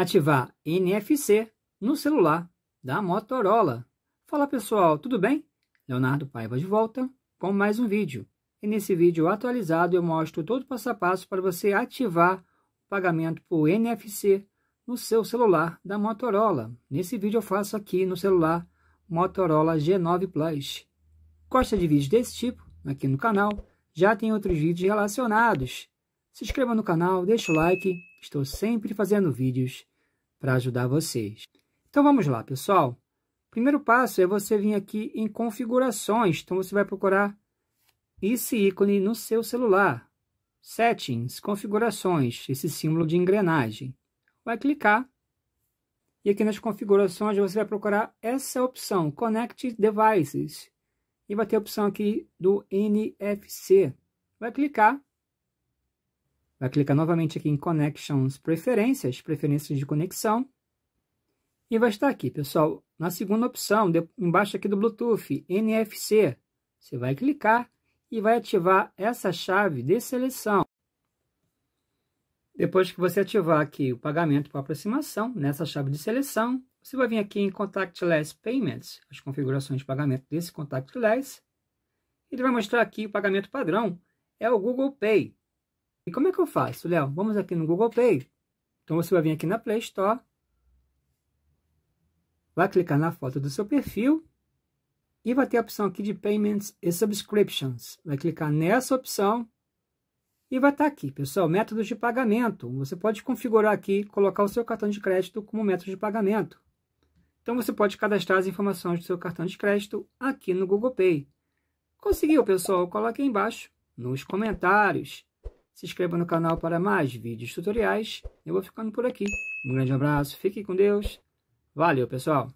ativar NFC no celular da Motorola. Fala pessoal, tudo bem? Leonardo Paiva de volta com mais um vídeo. E nesse vídeo atualizado eu mostro todo o passo a passo para você ativar o pagamento por NFC no seu celular da Motorola. Nesse vídeo eu faço aqui no celular Motorola G9 Plus. Gosta de vídeos desse tipo aqui no canal? Já tem outros vídeos relacionados. Se inscreva no canal, deixe o like, estou sempre fazendo vídeos para ajudar vocês. Então vamos lá, pessoal. Primeiro passo é você vir aqui em configurações, então você vai procurar esse ícone no seu celular. Settings, configurações, esse símbolo de engrenagem. Vai clicar e aqui nas configurações você vai procurar essa opção, Connect Devices. E vai ter a opção aqui do NFC. Vai clicar Vai clicar novamente aqui em Connections Preferências, Preferências de Conexão. E vai estar aqui, pessoal, na segunda opção, de, embaixo aqui do Bluetooth, NFC. Você vai clicar e vai ativar essa chave de seleção. Depois que você ativar aqui o pagamento por aproximação, nessa chave de seleção, você vai vir aqui em Contactless Payments, as configurações de pagamento desse Contactless. Ele vai mostrar aqui o pagamento padrão, é o Google Pay. E como é que eu faço, Léo? Vamos aqui no Google Pay. Então você vai vir aqui na Play Store, vai clicar na foto do seu perfil e vai ter a opção aqui de Payments e Subscriptions. Vai clicar nessa opção e vai estar tá aqui, pessoal, métodos de pagamento. Você pode configurar aqui, colocar o seu cartão de crédito como método de pagamento. Então você pode cadastrar as informações do seu cartão de crédito aqui no Google Pay. Conseguiu, pessoal? Coloque aí embaixo nos comentários se inscreva no canal para mais vídeos tutoriais. Eu vou ficando por aqui. Um grande abraço, fique com Deus. Valeu, pessoal!